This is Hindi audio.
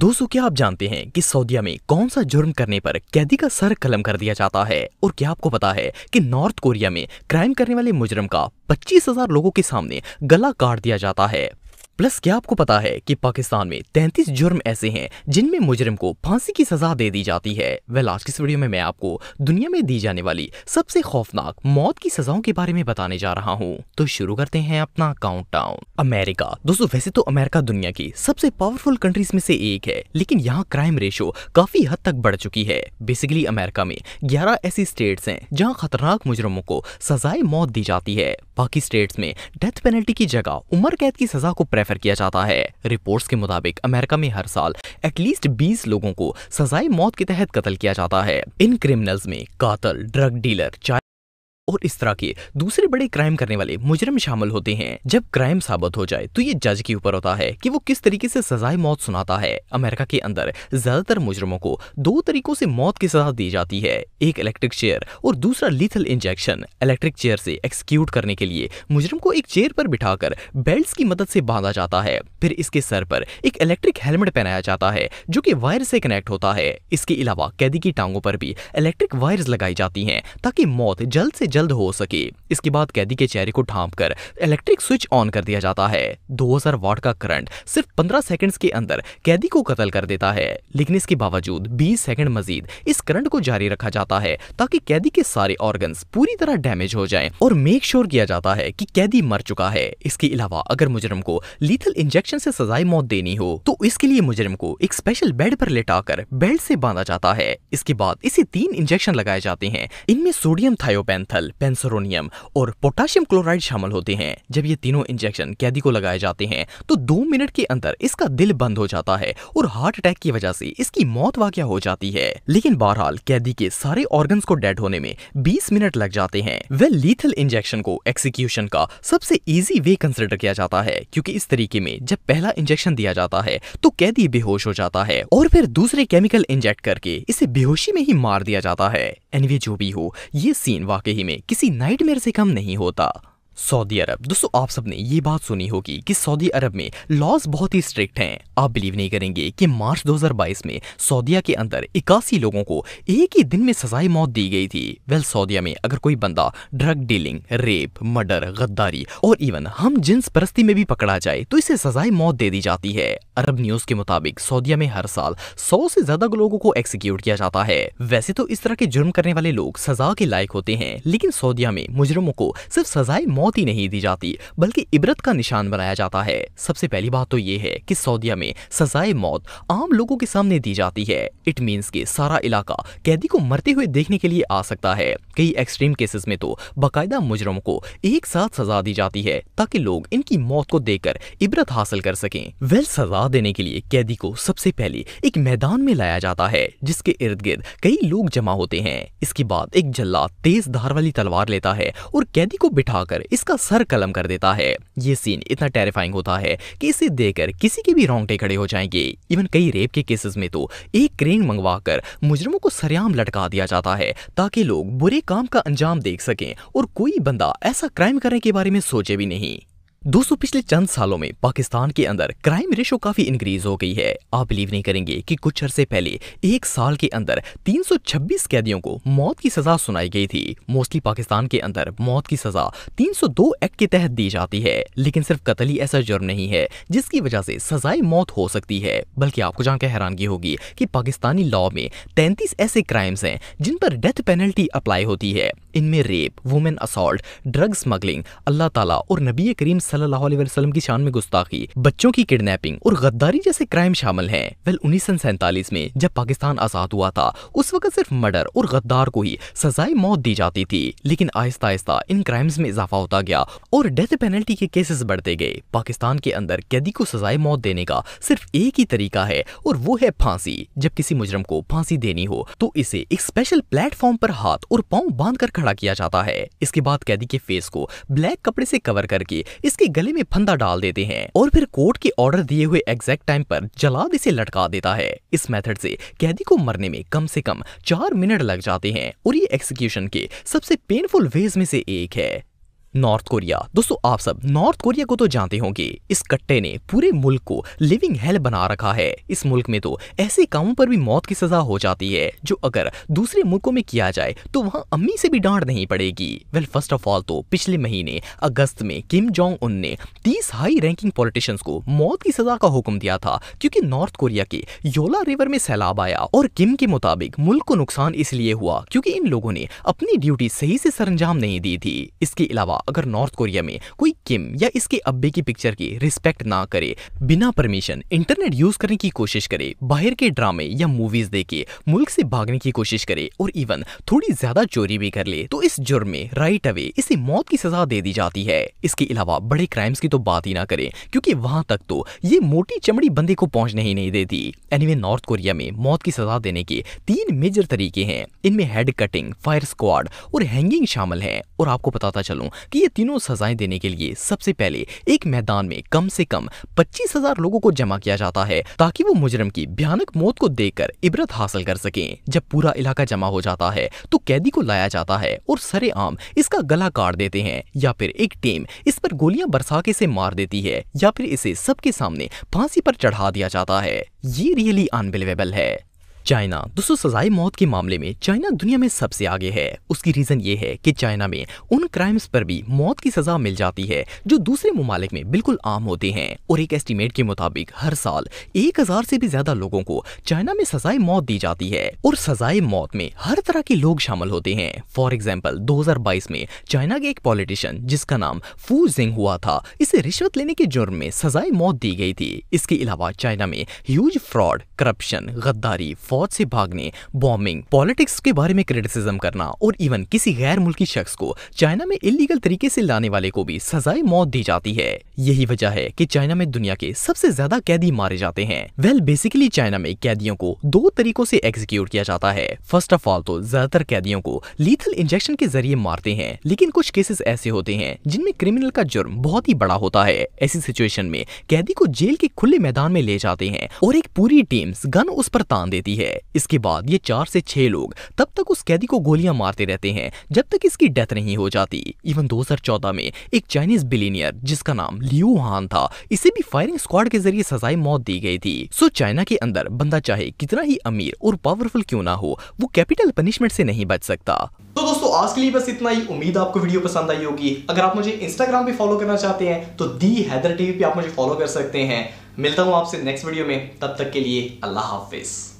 दोस्तों क्या आप जानते हैं कि सऊदीया में कौन सा जुर्म करने पर कैदी का सर कलम कर दिया जाता है और क्या आपको पता है कि नॉर्थ कोरिया में क्राइम करने वाले मुजरम का पच्चीस हजार लोगों के सामने गला काट दिया जाता है प्लस क्या आपको पता है कि पाकिस्तान में 33 जुर्म ऐसे हैं जिनमें मुजरिम को फांसी की सजा दे दी जाती है वह आज इस वीडियो में मैं आपको दुनिया में दी जाने वाली सबसे खौफनाक मौत की सजाओं के बारे में बताने जा रहा हूँ तो शुरू करते हैं अपना काउंटडाउन अमेरिका दोस्तों वैसे तो अमेरिका दुनिया की सबसे पावरफुल कंट्रीज में से एक है लेकिन यहाँ क्राइम रेशो काफी हद तक बढ़ चुकी है बेसिकली अमेरिका में ग्यारह ऐसी स्टेट्स है जहाँ खतरनाक मुजरमों को सजाए मौत दी जाती है बाकी स्टेट्स में डेथ पेनल्टी की जगह उम्र कैद की सजा को प्रेफर रेफर किया जाता है रिपोर्ट्स के मुताबिक अमेरिका में हर साल एटलीस्ट बीस लोगों को सजाए मौत के तहत कत्ल किया जाता है इन क्रिमिनल्स में कातल ड्रग डीलर और इस तरह के दूसरे बड़े क्राइम करने वाले मुजरम शामिल होते हैं जब क्राइम साबित हो जाए तो ये जज के ऊपर होता है कि वो किस तरीके से सजाए मौत सुनाता है अमेरिका के अंदर ज्यादातर मुजरमों को दो तरीकों से मौत की सजा दी जाती है एक इलेक्ट्रिक चेयर और दूसरा लीथल इंजेक्शन इलेक्ट्रिक चेयर से एक्सिक्यूट करने के लिए मुजरम को एक चेयर पर कर बेल्ट की मदद से बांधा जाता है फिर इसके सर पर एक इलेक्ट्रिक हेलमेट पहनाया जाता है जो की वायर से कनेक्ट होता है इसके अलावा कैदी की टांगों पर भी इलेक्ट्रिक वायर लगाई जाती है ताकि मौत जल्द से जल्द जल्द हो सके इसके बाद कैदी के चेहरे को ढांप कर इलेक्ट्रिक स्विच ऑन कर दिया जाता है 2000 वाट का करंट सिर्फ 15 सेकंड्स के अंदर कैदी को कत्ल कर देता है लेकिन इसके बावजूद 20 सेकंड मजीद इस करंट को जारी रखा जाता है ताकि कैदी के सारे ऑर्गन पूरी तरह डैमेज हो जाए और मेक श्योर किया जाता है की कैदी मर चुका है इसके अलावा अगर मुजरम को लीथल इंजेक्शन से सजाए मौत देनी हो तो इसके लिए मुजरम को एक स्पेशल बेड पर लेटाकर बेल्ट से बांधा जाता है इसके बाद इसे तीन इंजेक्शन लगाए जाते हैं इनमें सोडियम थायोपेंथल पेंसरोनियम और पोटाशियम क्लोराइड शामिल होते हैं जब ये तीनों इंजेक्शन कैदी को लगाए जाते हैं तो दो मिनट के अंदर इसका दिल बंद हो जाता है और हार्ट अटैक की वजह से इसकी मौत वाक्य हो जाती है लेकिन बहरहाल कैदी के सारे ऑर्गन को डेड होने में बीस मिनट लग जाते हैं वे लीथल इंजेक्शन को एक्सिक्यूशन का सबसे ईजी वे कंसिडर किया जाता है क्यूँकी इस तरीके में जब पहला इंजेक्शन दिया जाता है तो कैदी बेहोश हो जाता है और फिर दूसरे केमिकल इंजेक्ट करके इसे बेहोशी में ही मार दिया जाता है एनवे जो भी हो ये सीन वाकई में किसी नाइटमेयर से कम नहीं होता सऊदी अरब दोस्तों आप सबने ये बात सुनी होगी कि सऊदी अरब में लॉज बहुत ही स्ट्रिक्ट हैं आप बिलीव नहीं करेंगे कि मार्च 2022 में सऊदीया के अंदर इक्यासी लोगों को एक ही दिन में सजाए मौत दी गई थी वेल सऊदीया में अगर कोई बंदा ड्रग डीलिंग रेप मर्डर गद्दारी और इवन हम जिन्स परस्ती में भी पकड़ा जाए तो इसे सजाए मौत दे दी जाती है अरब न्यूज के मुताबिक सऊदीया में हर साल सौ से ज्यादा लोगों को एक्सिक्यूट किया जाता है वैसे तो इस तरह के जुर्म करने वाले लोग सजा के लायक होते हैं लेकिन सऊदीया में मुजरमों को सिर्फ सजाए मौत चुनौती नहीं दी जाती बल्कि इबरत का निशान बनाया जाता है सबसे पहली बात तो ये है कि सऊदीया में सजाए मौत आम लोगों के सामने दी जाती है इट मीन्स कि सारा इलाका कैदी को मरते हुए देखने के लिए आ सकता है कई एक्सट्रीम केसेस में तो बाकायदा मुजरमों को एक साथ सजा दी जाती है ताकि लोग इनकी मौत को देख इबरत हासिल कर सके वेल सजा देने के लिए कैदी को सबसे पहले एक मैदान में लाया जाता है जिसके इर्द गिर्द कई लोग जमा होते हैं इसके बाद एक जल्लाद तेज धार वाली तलवार लेता है और कैदी को बिठाकर इसका सर कलम कर देता है ये सीन इतना टेरिफाइंग होता है कि इसे देखकर किसी के भी रोंगटे खड़े हो जाएंगे इवन कई रेप के केसेस में तो एक क्रेन मंगवा कर मुजरमों को सरेआम लटका दिया जाता है ताकि लोग बुरे काम का अंजाम देख सकें और कोई बंदा ऐसा क्राइम करने के बारे में सोचे भी नहीं दोस्तों पिछले चंद सालों में पाकिस्तान के अंदर क्राइम रेशो काफी इंक्रीज हो गई है आप बिलीव नहीं करेंगे कि कुछ अरसे पहले एक साल के अंदर 326 कैदियों को मौत की सजा सुनाई गई थी मोस्टली पाकिस्तान के अंदर मौत की सजा 302 एक्ट के तहत दी जाती है लेकिन सिर्फ कतल ही ऐसा जुर्म नहीं है जिसकी वजह से सजाए मौत हो सकती है बल्कि आपको जानकर हैरानगी होगी की पाकिस्तानी लॉ में तैंतीस ऐसे क्राइम्स है जिन पर डेथ पेनल्टी अप्लाई होती है इनमें rape women assault drug smuggling अल्लाह ताला और नबी करीम सल्लल्लाहु अलैहि वसल्लम की शान में गुस्ताखी बच्चों की किडनैपिंग और गद्दारी जैसे क्राइम शामिल हैं वेल उन्नीस सौ में जब पाकिस्तान आजाद हुआ था उस वक्त सिर्फ मर्डर और गद्दार को ही सजाए मौत दी जाती थी लेकिन आहिस्ता आहिस्ता इन क्राइम्स में इजाफा होता गया और डेथ पेनल्टी के केसेस बढ़ते गए पाकिस्तान के अंदर कैदी को सजाए मौत देने का सिर्फ एक ही तरीका है और वो है फांसी जब किसी मुजरम को फांसी देनी हो तो इसे एक स्पेशल प्लेटफॉर्म पर हाथ और पाँव बांध कर खड़ा खड़ा किया जाता है इसके बाद कैदी के फेस को ब्लैक कपड़े से कवर करके इसके गले में फंदा डाल देते हैं और फिर कोर्ट के ऑर्डर दिए हुए एग्जैक्ट टाइम पर जलाद इसे लटका देता है इस मेथड से कैदी को मरने में कम से कम चार मिनट लग जाते हैं और ये एग्जीक्यूशन के सबसे पेनफुल वेज में से एक है नॉर्थ कोरिया दोस्तों आप सब नॉर्थ कोरिया को तो जानते होंगे इस कट्टे ने पूरे मुल्क को लिविंग हेल बना रखा है इस मुल्क में तो ऐसे कामों पर भी मौत की सजा हो जाती है जो अगर दूसरे मुल्कों में किया जाए तो वहाँ अम्मी से भी डांट नहीं पड़ेगी वेल फर्स्ट ऑफ ऑल तो पिछले महीने अगस्त में किम जोंग उन ने तीस हाई रैंकिंग पॉलिटिशियंस को मौत की सजा का हुक्म दिया था क्योंकि नॉर्थ कोरिया के योला रिवर में सैलाब आया और किम के मुताबिक मुल्क को नुकसान इसलिए हुआ क्योंकि इन लोगों ने अपनी ड्यूटी सही से सरंजाम नहीं दी थी इसके अलावा अगर नॉर्थ कोरिया में कोई किम या इसके अब्बे की पिक्चर की रिस्पेक्ट ना करे बिना परमिशन इंटरनेट यूज करने की कोशिश करे बाहर के ड्रामे या मूवीज देखे मुल्क से भागने की कोशिश करे और इवन थोड़ी ज्यादा चोरी भी कर ले तो इस जुर्म में राइट अवे इसे मौत की सजा दे दी जाती है इसके अलावा बड़े क्राइम्स की तो बात ही ना करें क्योंकि वहां तक तो ये मोटी चमड़ी बंदे को पहुंचने ही नहीं देती एनीवे नॉर्थ कोरिया में मौत की सजा देने के तीन मेजर तरीके हैं इनमें हेड कटिंग फायर स्क्वाड और हैंगिंग शामिल है और आपको बताता चलूं कि ये तीनों सजाएं देने के लिए सबसे पहले एक मैदान में कम से कम पच्चीस हजार लोगों को जमा किया जाता है ताकि वो मुजरम की भयानक मौत को देखकर इबरत हासिल कर सकें जब पूरा इलाका जमा हो जाता है तो कैदी को लाया जाता है और सरेआम इसका गला काट देते हैं या फिर एक टीम इस पर गोलियां बरसा के इसे मार देती है या फिर इसे सबके सामने फांसी पर चढ़ा दिया जाता है ये रियली अनबिलीवेबल है चाइना दोस्तों सजाए मौत के मामले में चाइना दुनिया में सबसे आगे है उसकी रीजन ये है कि चाइना में उन क्राइम्स पर भी मौत की सजा मिल जाती है जो दूसरे ममालिक में बिल्कुल आम होते हैं और एक एस्टीमेट के मुताबिक हर साल एक हजार से भी ज्यादा लोगों को चाइना में सजाए मौत दी जाती है और सजाए मौत में हर तरह के लोग शामिल होते हैं फॉर एग्जाम्पल दो में चाइना के एक पॉलिटिशियन जिसका नाम फू जिंग हुआ था इसे रिश्वत लेने के जुर्म में सजाए मौत दी गई थी इसके अलावा चाइना में ह्यूज फ्रॉड करप्शन गद्दारी फौज से भागने बॉम्बिंग पॉलिटिक्स के बारे में क्रिटिसिज्म करना और इवन किसी गैर मुल्की शख्स को चाइना में इलीगल तरीके से लाने वाले को भी सजाए मौत दी जाती है यही वजह है कि चाइना में दुनिया के सबसे ज्यादा कैदी मारे जाते हैं वेल well, बेसिकली चाइना में कैदियों को दो तरीकों से एग्जीक्यूट किया जाता है फर्स्ट ऑफ ऑल तो ज्यादातर कैदियों को लीथल इंजेक्शन के जरिए मारते हैं लेकिन कुछ केसेस ऐसे होते हैं जिनमें क्रिमिनल का जुर्म बहुत ही बड़ा होता है ऐसी सिचुएशन में कैदी को जेल के खुले मैदान में ले जाते हैं और एक पूरी टीम गन उस पर तान देती है है इसके बाद ये चार से छह लोग तब तक उस कैदी को गोलियां मारते रहते हैं जब तक इसकी डेथ नहीं हो जाती इवन 2014 में एक चाइनीज बिलीनियर जिसका नाम लियू हान था इसे भी फायरिंग स्क्वाड के जरिए सजाए मौत दी गई थी सो चाइना के अंदर बंदा चाहे कितना ही अमीर और पावरफुल क्यों ना हो वो कैपिटल पनिशमेंट से नहीं बच सकता तो दोस्तों आज के लिए बस इतना ही उम्मीद आपको वीडियो पसंद आई होगी अगर आप मुझे इंस्टाग्राम पे फॉलो करना चाहते हैं तो दी हैदर टीवी पे आप मुझे फॉलो कर सकते हैं मिलता हूं आपसे नेक्स्ट वीडियो में तब तक के लिए अल्लाह हाफिज़